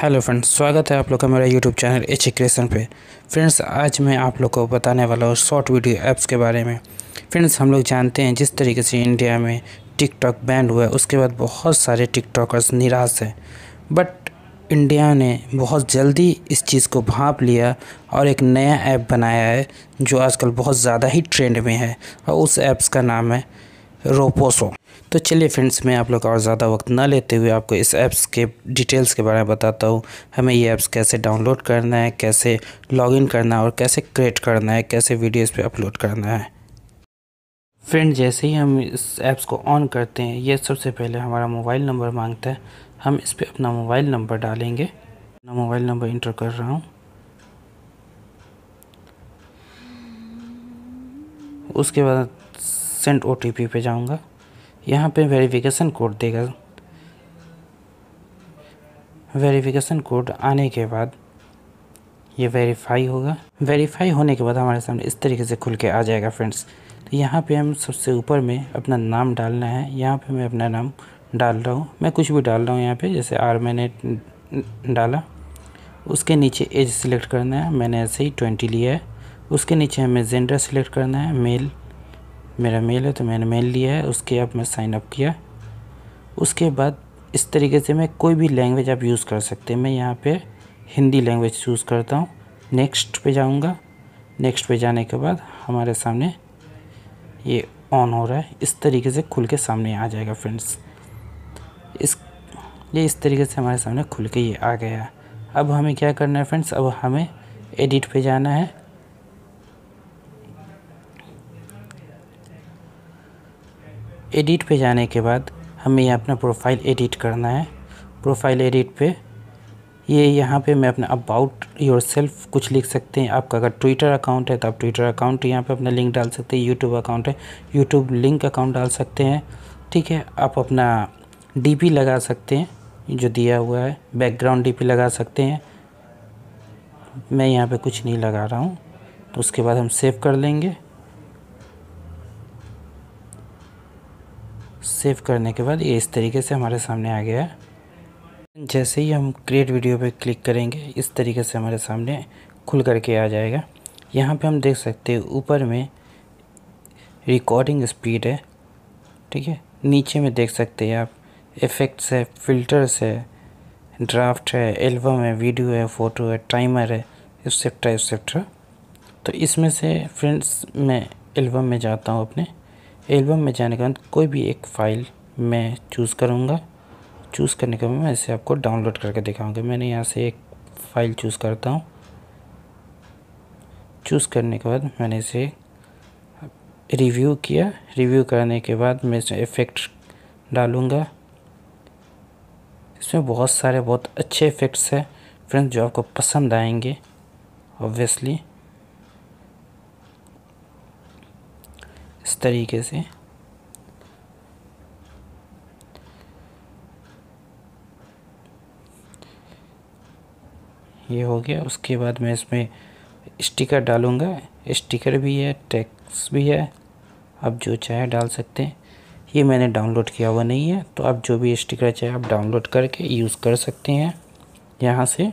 hello friends स्वागत है आप लोग का मेरा यूट्यूब चैनल एच क्रिएशन पे फ्रेंड्स आज मैं आप लोग को बताने वाला हूँ शॉर्ट वीडियो ऐप्स के बारे में फ्रेंड्स हम लोग जानते हैं जिस तरीके से इंडिया में टिकटॉक बैंड हुआ है उसके बाद बहुत सारे टिकटॉकर्स निराश हैं बट इंडिया ने बहुत जल्दी इस चीज़ को भाप लिया और एक नया ऐप बनाया है जो आजकल बहुत ज़्यादा ही ट्रेंड में है और उस ऐप्स का नाम है रोपोसो तो चलिए फ्रेंड्स मैं आप लोग का और ज़्यादा वक्त ना लेते हुए आपको इस ऐप्स के डिटेल्स के बारे में बताता हूँ हमें ये ऐप्स कैसे डाउनलोड करना है कैसे लॉगिन करना है और कैसे क्रिएट करना है कैसे वीडियोस पे अपलोड करना है फ्रेंड जैसे ही हम इस ऐप्स को ऑन करते हैं ये सबसे पहले हमारा मोबाइल नंबर मांगता है हम इस पर अपना मोबाइल नंबर डालेंगे अपना मोबाइल नंबर इंटर कर रहा हूँ उसके बाद सेंड ओ टी पे जाऊँगा यहाँ पे वेरिफिकेशन कोड देगा वेरिफिकेशन कोड आने के बाद ये वेरीफाई होगा वेरीफाई होने के बाद हमारे सामने इस तरीके से खुल के आ जाएगा फ्रेंड्स तो यहाँ पे हम सबसे ऊपर में अपना नाम डालना है यहाँ पे मैं अपना नाम डाल रहा हूँ मैं कुछ भी डाल रहा हूँ यहाँ पे जैसे आर मैंने डाला उसके नीचे एज सिलेक्ट करना है मैंने ऐसे ही ट्वेंटी लिया है उसके नीचे हमें जेंडर सिलेक्ट करना है मेल मेरा मेल है तो मैंने मेल लिया है उसके अब मैं साइन अप किया उसके बाद इस तरीके से मैं कोई भी लैंग्वेज आप यूज़ कर सकते हैं मैं यहाँ पे हिंदी लैंग्वेज चूज़ करता हूँ नेक्स्ट पे जाऊँगा नेक्स्ट पे जाने के बाद हमारे सामने ये ऑन हो रहा है इस तरीके से खुल के सामने आ जाएगा फ्रेंड्स इस ये इस तरीके से हमारे सामने खुल के ये आ गया अब हमें क्या करना है फ्रेंड्स अब हमें एडिट पर जाना है एडिट पे जाने के बाद हमें यहाँ अपना प्रोफाइल एडिट करना है प्रोफाइल एडिट पे ये यहाँ पे मैं अपना अबाउट योर सेल्फ कुछ लिख सकते हैं आपका अगर ट्विटर अकाउंट है तो आप ट्विटर अकाउंट यहाँ पे अपना लिंक डाल सकते हैं यूट्यूब अकाउंट है यूट्यूब लिंक अकाउंट डाल सकते हैं ठीक है आप अपना डी लगा सकते हैं जो दिया हुआ है बैकग्राउंड डी लगा सकते हैं मैं यहाँ पर कुछ नहीं लगा रहा हूँ तो उसके बाद हम सेव कर लेंगे सेव करने के बाद ये इस तरीके से हमारे सामने आ गया है जैसे ही हम क्रिएट वीडियो पे क्लिक करेंगे इस तरीके से हमारे सामने खुल करके आ जाएगा यहाँ पे हम देख सकते हैं ऊपर में रिकॉर्डिंग स्पीड है ठीक है नीचे में देख सकते हैं आप इफ़ेक्ट्स है फिल्टर्स है ड्राफ्ट है एल्बम है वीडियो है फ़ोटो है टाइमर है एक्सेप्ट्रा एक्सेप्ट्रा तो इसमें से फ्रेंड्स मैं एल्बम में जाता हूँ अपने एल्बम में जाने के बाद कोई भी एक फ़ाइल मैं चूज़ करूँगा चूज़ करने के बाद मैं इसे आपको डाउनलोड करके दिखाऊँगा मैंने यहाँ से एक फ़ाइल चूज़ करता हूँ चूज़ करने के बाद मैंने इसे रिव्यू किया रिव्यू करने के बाद मैं इसमें इफ़ेक्ट डालूँगा इसमें बहुत सारे बहुत अच्छे इफ़ेक्ट्स हैं फ्रेंड्स जो आपको पसंद आएंगे ऑब्वियसली इस तरीके से ये हो गया उसके बाद मैं इसमें स्टिकर डालूँगा स्टिकर भी है टैक्स भी है आप जो चाहे डाल सकते हैं ये मैंने डाउनलोड किया हुआ नहीं है तो आप जो भी स्टिकर चाहे आप डाउनलोड करके यूज़ कर सकते हैं यहाँ से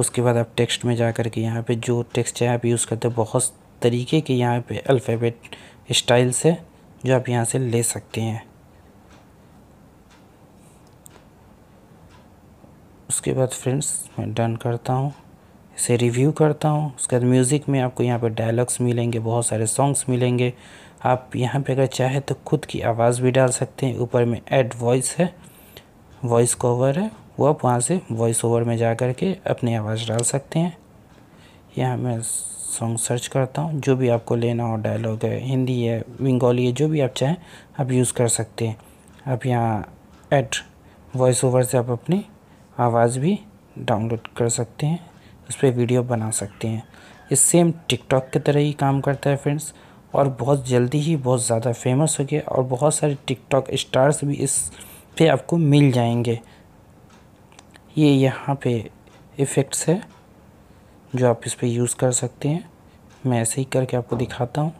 उसके बाद आप टेक्स्ट में जा करके यहाँ पे जो टेक्स्ट है आप यूज़ करते हो बहुत तरीके के यहाँ पे अल्फ़ाबेट स्टाइल्स है जो आप यहाँ से ले सकते हैं उसके बाद फ्रेंड्स मैं डन करता हूँ इसे रिव्यू करता हूँ उसके बाद म्यूज़िक में आपको यहाँ पर डायलॉग्स मिलेंगे बहुत सारे सॉन्ग्स मिलेंगे आप यहाँ पे अगर चाहे तो खुद की आवाज़ भी डाल सकते हैं ऊपर में एड वॉइस है वॉइस कवर है वो आप वहाँ से वॉइस ओवर में जा कर के अपनी आवाज़ डाल सकते हैं यहाँ मैं सॉन्ग सर्च करता हूँ जो भी आपको लेना हो डायलॉग है हिंदी है बंगाली है जो भी आप चाहें आप यूज़ कर सकते हैं आप यहाँ एड वॉइस ओवर से आप अपनी आवाज़ भी डाउनलोड कर सकते हैं उस पर वीडियो बना सकते हैं ये सेम टिकटॉक की तरह ही काम करता है फ्रेंड्स और बहुत जल्दी ही बहुत ज़्यादा फेमस हो गया और बहुत सारे टिकटॉक स्टार्स भी इस पे आपको मिल जाएंगे ये यहाँ पे इफ़ेक्ट्स है जो आप इस पर यूज़ कर सकते हैं मैं ऐसे ही करके आपको दिखाता हूँ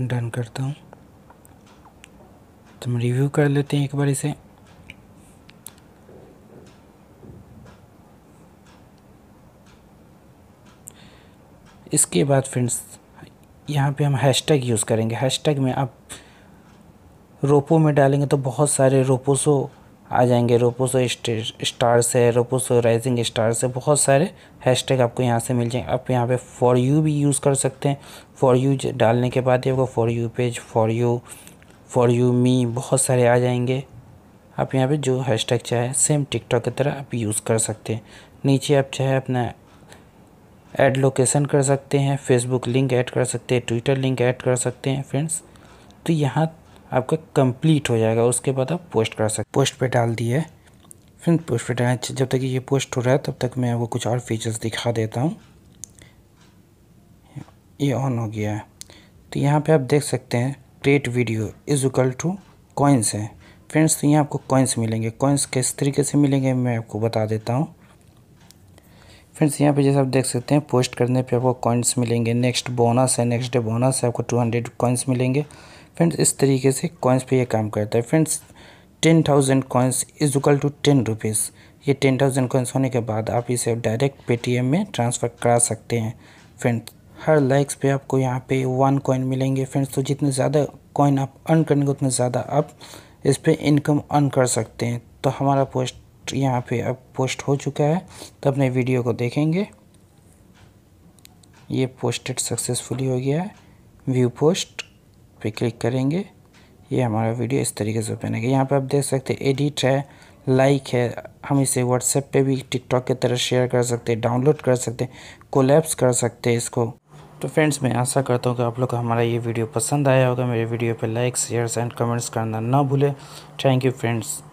डन करता हूँ तो हम रिव्यू कर लेते हैं एक बार इसे इसके बाद फ्रेंड्स यहाँ पे हम हैशटैग यूज़ करेंगे हैशटैग में आप रोपो में डालेंगे तो बहुत सारे रोपोसो आ जाएंगे रोपोसो स्टार्स है रोपोसो राइजिंग स्टार्स है बहुत सारे हैशटैग आपको यहाँ से मिल जाएंगे आप यहाँ पे फॉर यू भी यूज़ कर सकते हैं फॉर यू डालने के बाद ये आपको for you page for you for you मी बहुत सारे आ जाएंगे आप यहाँ पे जो हैशटैग चाहे सेम टिकटॉक की तरह आप यूज़ कर सकते हैं नीचे आप चाहे अपना एड लोकेशन कर सकते हैं फेसबुक लिंक ऐड कर सकते हैं ट्विटर लिंक ऐड कर सकते हैं फ्रेंड्स तो यहाँ आपका कंप्लीट हो जाएगा उसके बाद आप पोस्ट कर सकते पोस्ट पे डाल दिए फिर पोस्ट पे डाल जब तक ये पोस्ट हो रहा है तब तक मैं आपको कुछ और फीचर्स दिखा देता हूँ ये ऑन हो गया है तो यहाँ पे आप देख सकते हैं create video is equal to coins है फ्रेंड्स तो यहाँ आपको कॉइन्स मिलेंगे कॉइन्स किस तरीके से मिलेंगे मैं आपको बता देता हूँ फ्रेंड्स यहाँ पे जैसे आप देख सकते हैं पोस्ट करने पे आपको कॉइन्स मिलेंगे नेक्स्ट बोनस है नेक्स्ट डे बोनस है आपको टू हंड्रेड कॉइन्स मिलेंगे फ्रेंड्स इस तरीके से कॉइन्स पे ये काम करता है friends ten thousand coins equal to ten rupees ये टेन थाउजेंड कॉइन्स होने के बाद आप इसे डायरेक्ट पेटीएम में ट्रांसफ़र करा सकते हैं फ्रेंड्स हर लाइक्स पे आपको यहाँ पे वन कॉइन मिलेंगे फ्रेंड्स तो जितने ज़्यादा कॉइन आप अर्न करेंगे उतने ज़्यादा आप इस पर इनकम अर्न कर सकते हैं तो हमारा पोस्ट यहाँ पे अब पोस्ट हो चुका है तो अपने वीडियो को देखेंगे ये पोस्टेड सक्सेसफुली हो गया है व्यू पोस्ट पे क्लिक करेंगे ये हमारा वीडियो इस तरीके से ओपन है यहाँ पे आप देख सकते हैं एडिट है लाइक है हम इसे व्हाट्सएप पे भी टिकटॉक की तरह शेयर कर सकते हैं डाउनलोड कर सकते हैं कोलैप्स कर सकते हैं इसको तो फ्रेंड्स मैं आशा करता हूँ कि आप लोग को हमारा ये वीडियो पसंद आया होगा मेरे वीडियो पर लाइक शेयर एंड कमेंट्स करना ना भूलें थैंक यू फ्रेंड्स